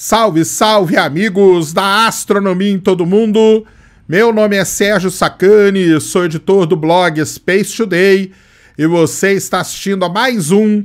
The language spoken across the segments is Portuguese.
Salve, salve, amigos da astronomia em todo mundo. Meu nome é Sérgio Sacani, sou editor do blog Space Today e você está assistindo a mais um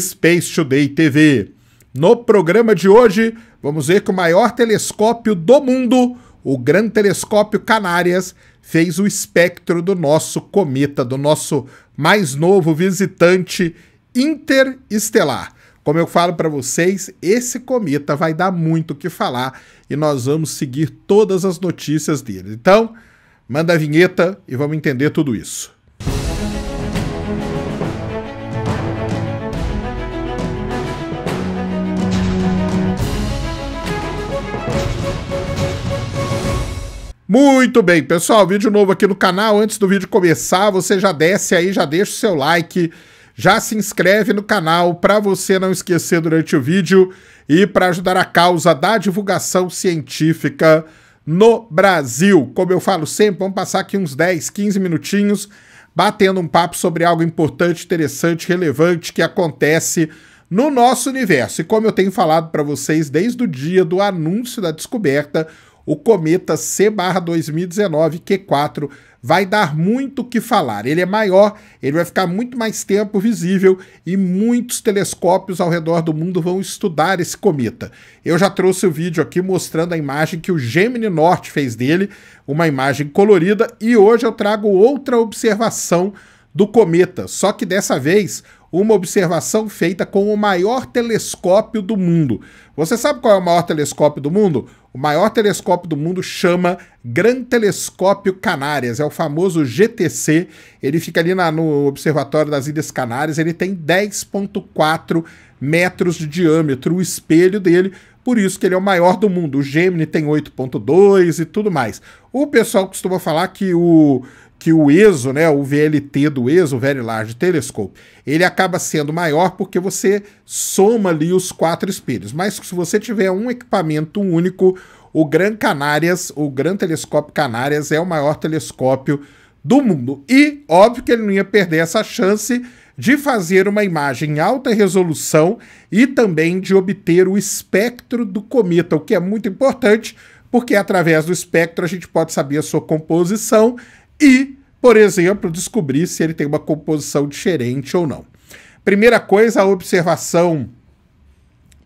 Space Today TV. No programa de hoje, vamos ver que o maior telescópio do mundo, o Gran Telescópio Canárias, fez o espectro do nosso cometa, do nosso mais novo visitante interestelar. Como eu falo para vocês, esse cometa vai dar muito o que falar e nós vamos seguir todas as notícias dele. Então, manda a vinheta e vamos entender tudo isso. Muito bem, pessoal, vídeo novo aqui no canal. Antes do vídeo começar, você já desce aí, já deixa o seu like já se inscreve no canal para você não esquecer durante o vídeo e para ajudar a causa da divulgação científica no Brasil. Como eu falo sempre, vamos passar aqui uns 10, 15 minutinhos batendo um papo sobre algo importante, interessante, relevante que acontece no nosso universo. E como eu tenho falado para vocês desde o dia do anúncio da descoberta, o cometa C/2019 Q4 vai dar muito o que falar. Ele é maior, ele vai ficar muito mais tempo visível e muitos telescópios ao redor do mundo vão estudar esse cometa. Eu já trouxe o vídeo aqui mostrando a imagem que o Gemini Norte fez dele, uma imagem colorida, e hoje eu trago outra observação do cometa, só que dessa vez uma observação feita com o maior telescópio do mundo. Você sabe qual é o maior telescópio do mundo? O maior telescópio do mundo chama Gran Telescópio Canárias, é o famoso GTC. Ele fica ali na, no Observatório das Ilhas Canárias, ele tem 10,4 metros de diâmetro, o espelho dele. Por isso que ele é o maior do mundo. O Gemini tem 8.2 e tudo mais. O pessoal costuma falar que o que o ESO, né, o VLT do ESO, o Very Large Telescope, ele acaba sendo maior porque você soma ali os quatro espelhos. Mas se você tiver um equipamento único, o Gran Canárias, o Gran Telescópio Canárias é o maior telescópio do mundo. E óbvio que ele não ia perder essa chance de fazer uma imagem em alta resolução e também de obter o espectro do cometa, o que é muito importante, porque através do espectro a gente pode saber a sua composição e, por exemplo, descobrir se ele tem uma composição diferente ou não. Primeira coisa, a observação,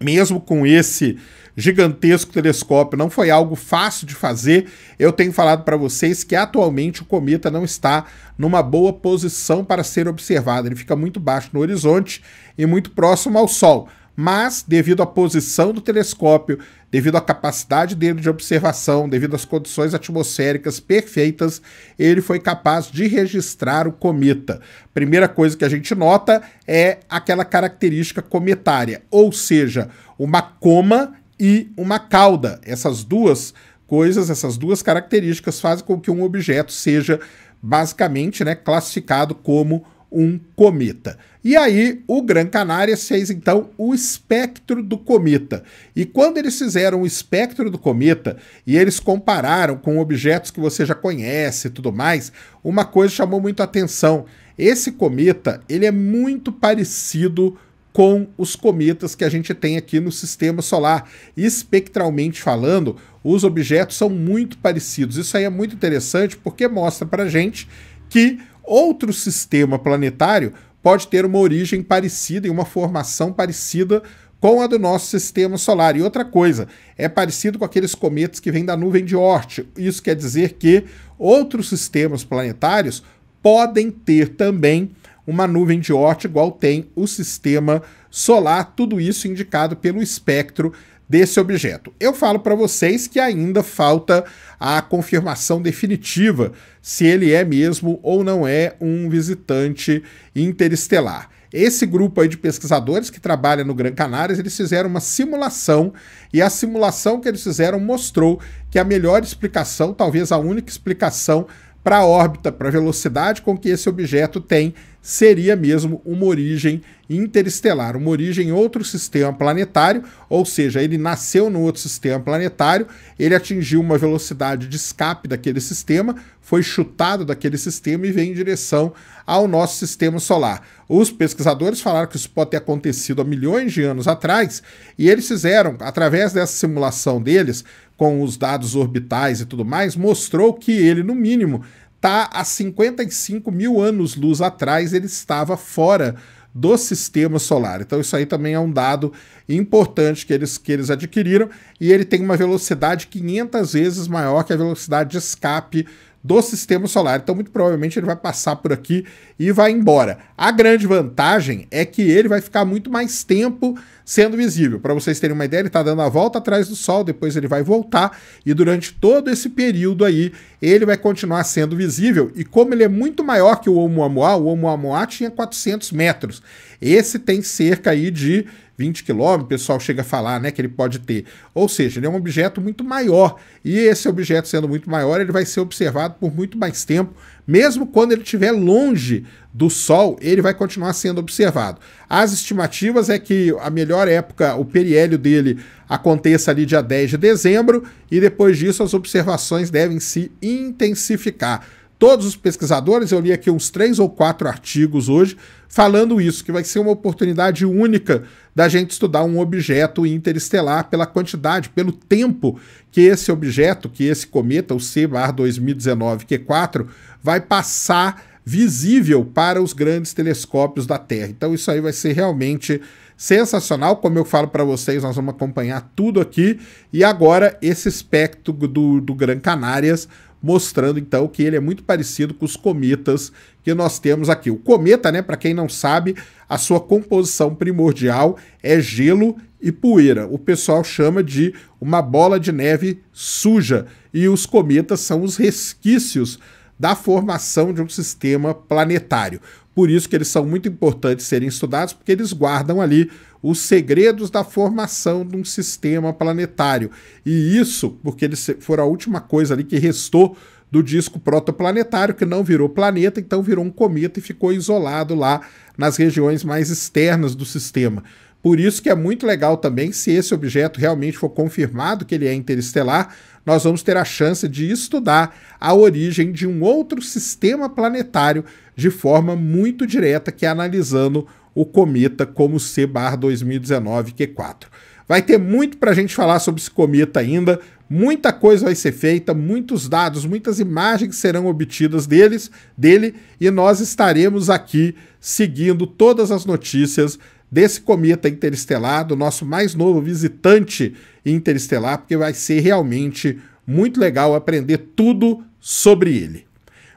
mesmo com esse gigantesco telescópio, não foi algo fácil de fazer. Eu tenho falado para vocês que atualmente o cometa não está numa boa posição para ser observado. Ele fica muito baixo no horizonte e muito próximo ao Sol mas devido à posição do telescópio, devido à capacidade dele de observação, devido às condições atmosféricas perfeitas, ele foi capaz de registrar o cometa. Primeira coisa que a gente nota é aquela característica cometária, ou seja, uma coma e uma cauda. Essas duas coisas, essas duas características fazem com que um objeto seja basicamente, né, classificado como cometa um cometa. E aí o Gran Canárias fez então o espectro do cometa. E quando eles fizeram o espectro do cometa e eles compararam com objetos que você já conhece e tudo mais, uma coisa chamou muito atenção. Esse cometa, ele é muito parecido com os cometas que a gente tem aqui no sistema solar. Espectralmente falando, os objetos são muito parecidos. Isso aí é muito interessante porque mostra pra gente que outro sistema planetário pode ter uma origem parecida e uma formação parecida com a do nosso sistema solar. E outra coisa, é parecido com aqueles cometas que vêm da nuvem de Oort. Isso quer dizer que outros sistemas planetários podem ter também uma nuvem de Oort igual tem o sistema solar, tudo isso indicado pelo espectro desse objeto. Eu falo para vocês que ainda falta a confirmação definitiva se ele é mesmo ou não é um visitante interestelar. Esse grupo aí de pesquisadores que trabalha no Gran Canárias, eles fizeram uma simulação e a simulação que eles fizeram mostrou que a melhor explicação, talvez a única explicação para a órbita, para a velocidade com que esse objeto tem seria mesmo uma origem interestelar, uma origem em outro sistema planetário, ou seja, ele nasceu no outro sistema planetário, ele atingiu uma velocidade de escape daquele sistema, foi chutado daquele sistema e veio em direção ao nosso sistema solar. Os pesquisadores falaram que isso pode ter acontecido há milhões de anos atrás, e eles fizeram, através dessa simulação deles, com os dados orbitais e tudo mais, mostrou que ele, no mínimo, tá a 55 mil anos-luz atrás, ele estava fora do sistema solar. Então isso aí também é um dado importante que eles, que eles adquiriram e ele tem uma velocidade 500 vezes maior que a velocidade de escape do sistema solar. Então muito provavelmente ele vai passar por aqui e vai embora. A grande vantagem é que ele vai ficar muito mais tempo sendo visível. Para vocês terem uma ideia, ele está dando a volta atrás do Sol, depois ele vai voltar e durante todo esse período aí ele vai continuar sendo visível. E como ele é muito maior que o Oumuamua, o Oumuamua tinha 400 metros. Esse tem cerca aí de 20 quilômetros, o pessoal chega a falar né, que ele pode ter. Ou seja, ele é um objeto muito maior. E esse objeto sendo muito maior, ele vai ser observado por muito mais tempo, mesmo quando ele estiver longe do Sol, ele vai continuar sendo observado. As estimativas é que a melhor época, o periélio dele aconteça ali dia 10 de dezembro, e depois disso as observações devem se intensificar. Todos os pesquisadores, eu li aqui uns três ou quatro artigos hoje falando isso, que vai ser uma oportunidade única da gente estudar um objeto interestelar pela quantidade, pelo tempo que esse objeto, que esse cometa, o C-2019Q4, vai passar visível para os grandes telescópios da Terra. Então isso aí vai ser realmente sensacional, como eu falo para vocês, nós vamos acompanhar tudo aqui. E agora esse espectro do, do Gran Canárias mostrando então que ele é muito parecido com os cometas que nós temos aqui. O cometa, né, para quem não sabe, a sua composição primordial é gelo e poeira. O pessoal chama de uma bola de neve suja e os cometas são os resquícios da formação de um sistema planetário. Por isso que eles são muito importantes serem estudados, porque eles guardam ali os segredos da formação de um sistema planetário. E isso porque eles foram a última coisa ali que restou do disco protoplanetário, que não virou planeta, então virou um cometa e ficou isolado lá nas regiões mais externas do sistema. Por isso que é muito legal também, se esse objeto realmente for confirmado que ele é interestelar, nós vamos ter a chance de estudar a origem de um outro sistema planetário de forma muito direta, que é analisando o cometa como C/2019Q4. Vai ter muito para a gente falar sobre esse cometa ainda, muita coisa vai ser feita, muitos dados, muitas imagens serão obtidas deles, dele, e nós estaremos aqui seguindo todas as notícias desse cometa interestelar, do nosso mais novo visitante interestelar, porque vai ser realmente muito legal aprender tudo sobre ele.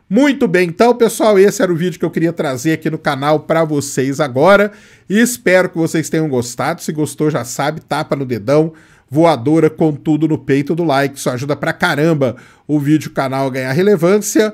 Muito bem, então, pessoal, esse era o vídeo que eu queria trazer aqui no canal para vocês agora. E espero que vocês tenham gostado. Se gostou, já sabe, tapa no dedão, voadora com tudo no peito do like. Isso ajuda pra caramba o vídeo o canal a ganhar relevância.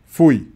Fui.